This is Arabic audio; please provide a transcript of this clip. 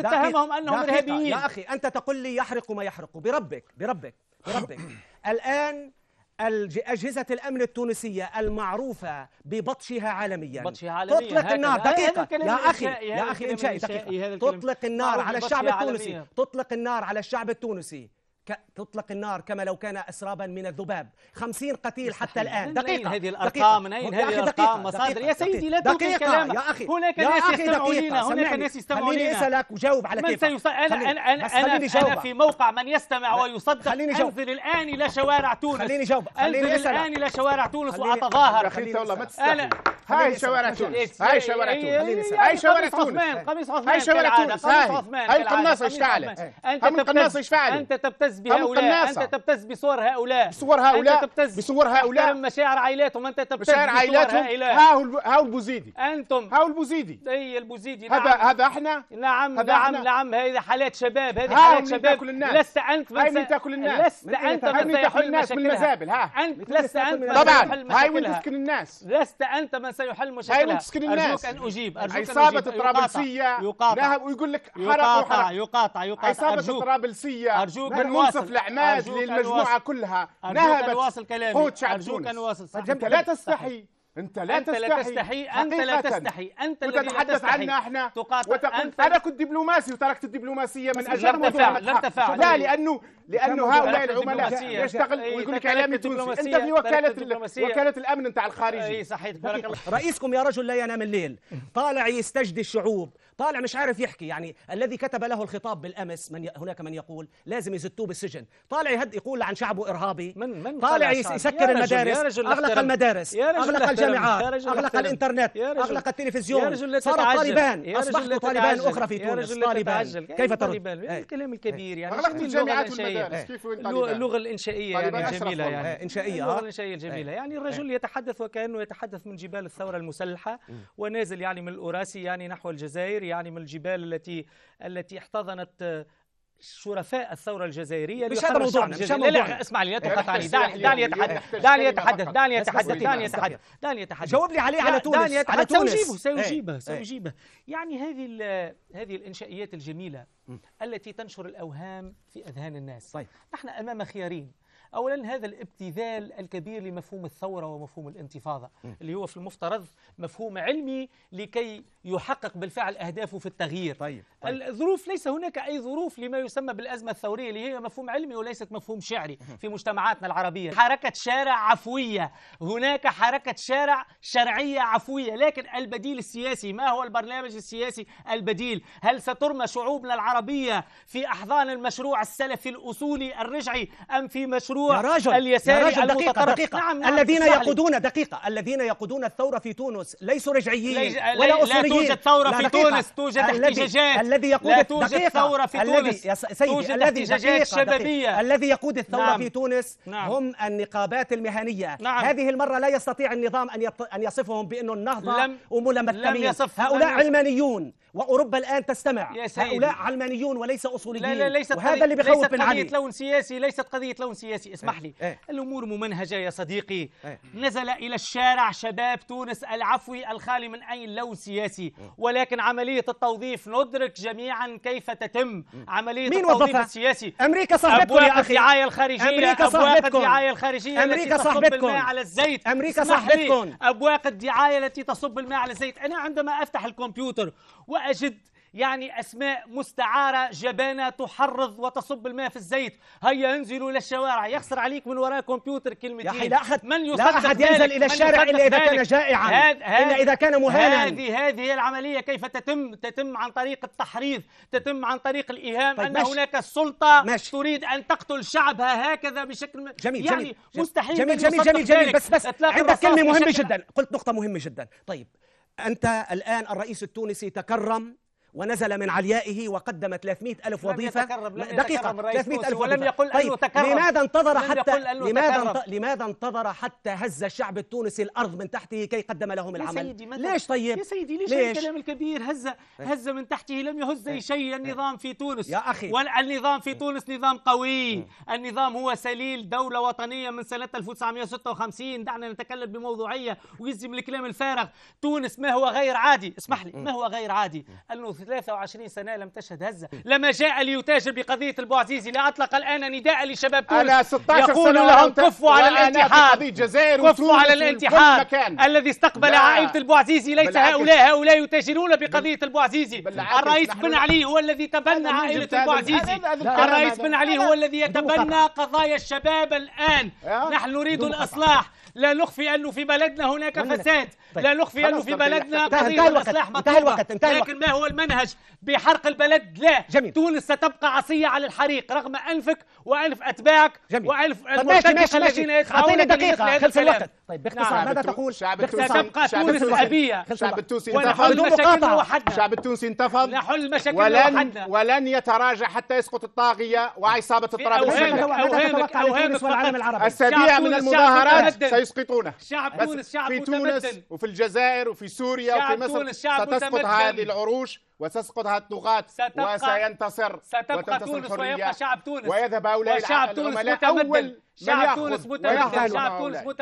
تتهمهم انهم ارهابيين يا اخي انت تقول لي يحرق ما يحرق بربك بربك بربك الان أجهزة الأمن التونسية المعروفة ببطشها عالميا بطشها عالميا تطلق النار دقيقة يا أخي يا أخي إنشائي دقيقة تطلق النار على الشعب التونسي تطلق النار على الشعب التونسي تطلق النار كما لو كان أسرابا من الذباب خمسين قتيل حتى الآن دقيقة هذه الأرقام من أين هذه الأرقام مصادر يا سيدي لا تلقي كلامك يا أخي هناك ناس يستمعون هناك ناس يستمعون لنا خليني أسألك وجاوب على كيفك سيص... أنا, أنا, أنا, أنا في موقع من يستمع ويصدق خليني جاوب. أنزل الآن إلى شوارع تونس خليني جاوب خليني أنزل الآن إلى شوارع تونس وأتظاهر أخي والله ما تستحي هاي شوارع تونس هاي إيه، شوارع تونس إيه، إيه، هاي شوارع تونس قميص عثمان هاي شوارع تونس هاي القناصه اشتعلت هم القناصه فعلت؟ انت تبتز بهؤلاء انت تبتز بصور هؤلاء بصور هؤلاء بصور هؤلاء مشاعر عائلاتهم انت تبتز مشاعر عائلاتهم هاو هاو البوزيدي انتم هاو البوزيدي اي البوزيدي هذا نعم. هذا احنا نعم نعم نعم هذه حالات شباب هذه حالات شباب لست انت هاي من تاكل الناس لست انت من تاكل الناس من المزابل ها انت لست انت طبعا هاي من تسكن الناس لست انت من سيحل مشكلة أرجوك أن أجيب أرجوك عصابة الطرابلسية يقاطع ويقول لك يقاطع يقاطع يقاطع عصابة الطرابلسية أرجوك من منصف الاعمال للمجموعة كلها نهبت قوت شعب تونس أنت لا تستحي انت لا انت تستحي لا تستحي انت لا تستحي انت وتتحدث عنا احنا وتقول انت انا كنت دبلوماسي وتركت الدبلوماسيه من اجل لم تفعل لم تفعل لا لانه لانه هؤلاء العملاء يشتغل ويقول لك اعلامي تونسي انت في وكاله وكاله الامن نتاع الخارجي اي صحيح بارك الله رئيسكم يا رجل لا ينام الليل طالع يستجدي الشعوب طالع مش عارف يحكي يعني الذي كتب له الخطاب بالامس من ي... هناك من يقول لازم يزتوه بالسجن طالع يهد يقول عن شعبه ارهابي من من طالع يسكر المدارس اغلق المدارس اغلق الجامعات اغلق الانترنت اغلق التلفزيون صار طالبان اصبحت طالبان اخرى في تونس طالبان كيف ترد الكلام الكبير يعني اغلقت الجامعات والمدارس إيه، الانشائيه كيف وين اللغه الانشائيه يعني جميله يعني انشائيه اللغه آه. الانشائيه الجميله إيه. يعني الرجل يتحدث وكانه يتحدث من جبال الثوره المسلحه ونازل يعني من الاوراسي يعني نحو الجزائر يعني من الجبال التي التي احتضنت شرفاء الثورة الجزائرية مش هذا موضوعنا مش لا لا اسمع لي لا تقاطعني دعني دعني يتحدث دعني يتحدث دعني يتحدث دعني يتحدث دعني يتحدث جاوب لي عليه على تونس دعني على تونس سيجيبه سيجيبه إيه، إيه. سيجيبه يعني هذه هذه الإنشائيات الجميلة التي تنشر الأوهام في أذهان الناس طيب نحن أمام خيارين أولا هذا الابتذال الكبير لمفهوم الثورة ومفهوم الانتفاضة اللي هو في المفترض مفهوم علمي لكي يحقق بالفعل أهدافه في التغيير طيب. طيب. الظروف ليس هناك أي ظروف لما يسمى بالأزمة الثورية اللي هي مفهوم علمي وليست مفهوم شعري في مجتمعاتنا العربية حركة شارع عفوية هناك حركة شارع شرعية عفوية لكن البديل السياسي ما هو البرنامج السياسي البديل هل سترمى شعوبنا العربية في أحضان المشروع السلفي الأصولي الرجعي أم في مشروع المشروع يا راجل اليساري يا راجل دقيقة دقيقة نعم نعم الذين يقودون دقيقة الذين يقودون الثورة في تونس ليسوا رجعيين ليج... ولا أصوليين لا توجد ثورة في تونس توجد احتجاجات الذي يقود لا توجد دقيقة. ثورة في تونس سيدي توجد احتجاجات شبابية الذي يقود الثورة نعم. في تونس نعم. هم النقابات المهنية نعم. هذه المرة لا يستطيع النظام أن يصفهم بأنه النهضة وملمة لم هؤلاء علمانيون واوروبا الان تستمع يا سيدي. هؤلاء علمانيون وليس اصوليين لا لا ليست وهذا اللي بيخوف ليست قضية علي قضيه لون سياسي ليست قضيه لون سياسي اسمح إيه، لي ايه. الامور ممنهجه يا صديقي ايه. نزل الى الشارع شباب تونس العفوي الخالي من اي لون سياسي إيه. ولكن عمليه التوظيف ندرك جميعا كيف تتم إيه. عمليه مين التوظيف وظفها؟ السياسي امريكا صاحبتكم يا اخي الدعايه الخارجيه امريكا صاحبتكم الدعايه الخارجيه امريكا صاحبتكم على الزيت امريكا صاحبتكم ابواق الدعايه التي تصب الماء على الزيت انا عندما افتح الكمبيوتر وأجد يعني أسماء مستعارة جبانة تحرض وتصب الماء في الزيت هيا انزلوا إلى الشوارع يخسر عليك من وراء كمبيوتر كلمتين يا لا أحد من لا أحد ينزل إلى الشارع إلا إذا كان جائعا هاد هاد إلا إذا كان مهانا هذه هذه العملية كيف تتم تتم عن طريق التحريض تتم عن طريق الإيهام طيب أن ماشي. هناك السلطة ماشي. تريد أن تقتل شعبها هكذا بشكل م... جميل يعني جميل مستحيل جميل جميل جميل, جميل بس بس عندك كلمة مهمة جدا قلت نقطة مهمة جدا طيب أنت الآن الرئيس التونسي تكرم ونزل من عليائه وقدم 300 ألف وظيفة دقيقة 300 ألف ولم يقل طيب أنه تكرر لماذا انتظر حتى لماذا لماذا انتظر حتى هز الشعب التونسي الأرض من تحته كي قدم لهم العمل سيدي ليش طيب يا سيدي ليش, ليش؟ الكلام الكبير هز إيه. هز من تحته لم يهز أي شيء إيه. النظام في تونس يا أخي والنظام في إيه. تونس نظام قوي النظام هو سليل دولة وطنية من سنة 1956 دعنا نتكلم بموضوعية ويزي من الكلام الفارغ تونس ما هو غير عادي اسمح لي ما هو غير عادي أنه 23 سنة لم تشهد هزة لما جاء ليتاجر بقضية البوعزيزي لا أطلق الآن نداء لشباب تونس أنا 16 يقول سنة لهم كفوا على الانتحار كفوا على الانتحار الذي استقبل عائلة البوعزيزي ليس هؤلاء هؤلاء يتاجرون بقضية البوعزيزي الرئيس بن علي هو الذي تبنى عائلة البوعزيزي الرئيس بن علي هو الذي يتبنى قضايا الشباب الآن أيوه. نحن نريد الإصلاح لا نخفي أنه في بلدنا هناك فساد لا طيب. نخفي أنه في بلدنا قضية الإصلاح مطلوبة لكن ما هو المنهج المنهج بحرق البلد لا جميل. تونس ستبقى عصية على الحريق رغم أنفك وألف أتباعك جميل. وألف طيب ماشي أعطينا دقيقة خلص الوقت طيب باختصار نعم. ماذا تقول ستبقى تونس أبية الشعب التونسي انتفض وحدنا الشعب التونسي انتفض نحل المشاكل ولن ولن يتراجع حتى يسقط الطاغية وعصابة الطرابلسي أوهامك أوهامك والعالم العربي السبيع من المظاهرات سيسقطونه شعب تونس شعب في تونس وفي الجزائر وفي سوريا وفي مصر ستسقط هذه العروش وسسقط الطغاة وسينتصر ستبقى تونس ويبقى شعب تونس ويذهب هؤلاء وشعب تونس متمدن شعب تونس متمدن شعب تونس متمدن